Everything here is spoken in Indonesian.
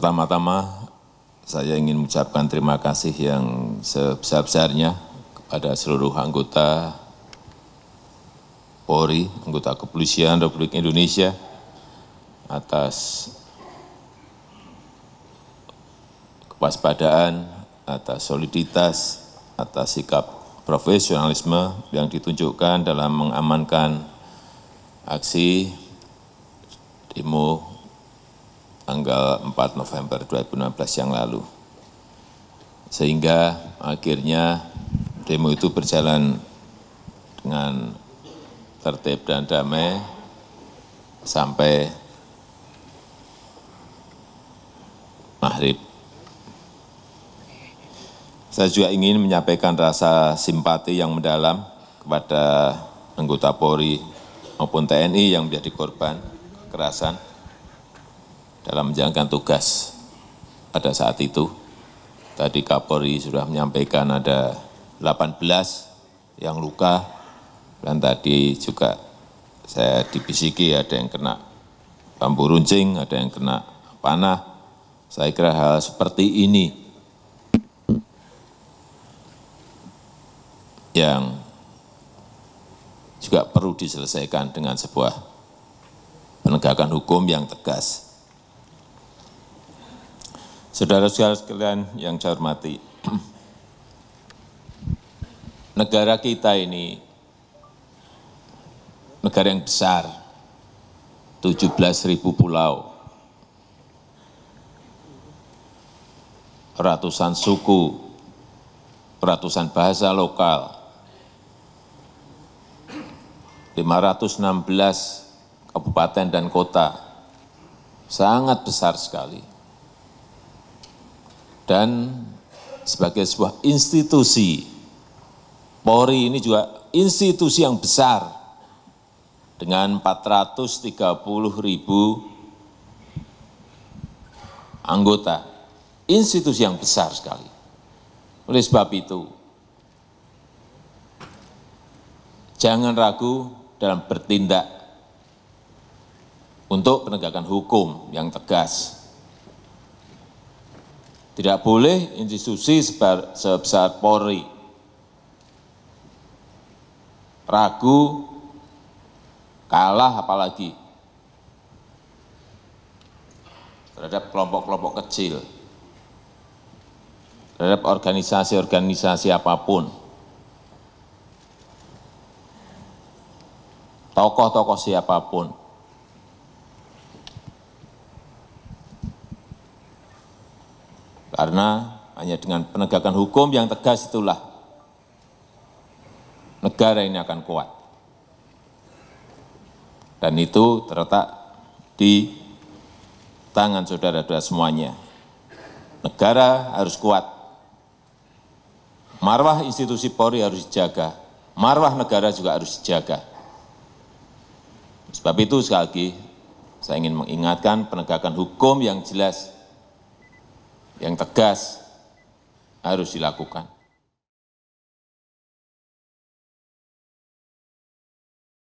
pertama-tama saya ingin mengucapkan terima kasih yang sebesar-besarnya kepada seluruh anggota Polri, anggota Kepolisian Republik Indonesia atas kewaspadaan, atas soliditas, atas sikap profesionalisme yang ditunjukkan dalam mengamankan aksi demo tanggal 4 November 2016 yang lalu. Sehingga akhirnya demo itu berjalan dengan tertib dan damai sampai maghrib. Saya juga ingin menyampaikan rasa simpati yang mendalam kepada anggota Polri maupun TNI yang menjadi korban kekerasan dalam menjalankan tugas pada saat itu. Tadi Kapolri sudah menyampaikan ada 18 yang luka, dan tadi juga saya dibisiki ada yang kena bambu runcing, ada yang kena panah. Saya kira hal seperti ini yang juga perlu diselesaikan dengan sebuah penegakan hukum yang tegas. Saudara-saudara sekalian yang saya hormati, negara kita ini negara yang besar, ribu pulau, ratusan suku, ratusan bahasa lokal, 516 kabupaten dan kota, sangat besar sekali dan sebagai sebuah institusi, Polri ini juga institusi yang besar dengan 430 ribu anggota, institusi yang besar sekali. Oleh sebab itu, jangan ragu dalam bertindak untuk penegakan hukum yang tegas. Tidak boleh institusi sebesar Polri ragu, kalah apalagi terhadap kelompok-kelompok kecil, terhadap organisasi-organisasi apapun. tokoh-tokoh siapapun Karena hanya dengan penegakan hukum yang tegas itulah negara ini akan kuat. Dan itu terletak di tangan saudara-saudara semuanya. Negara harus kuat. Marwah institusi Polri harus dijaga. Marwah negara juga harus dijaga. Sebab itu sekali lagi saya ingin mengingatkan penegakan hukum yang jelas yang tegas harus dilakukan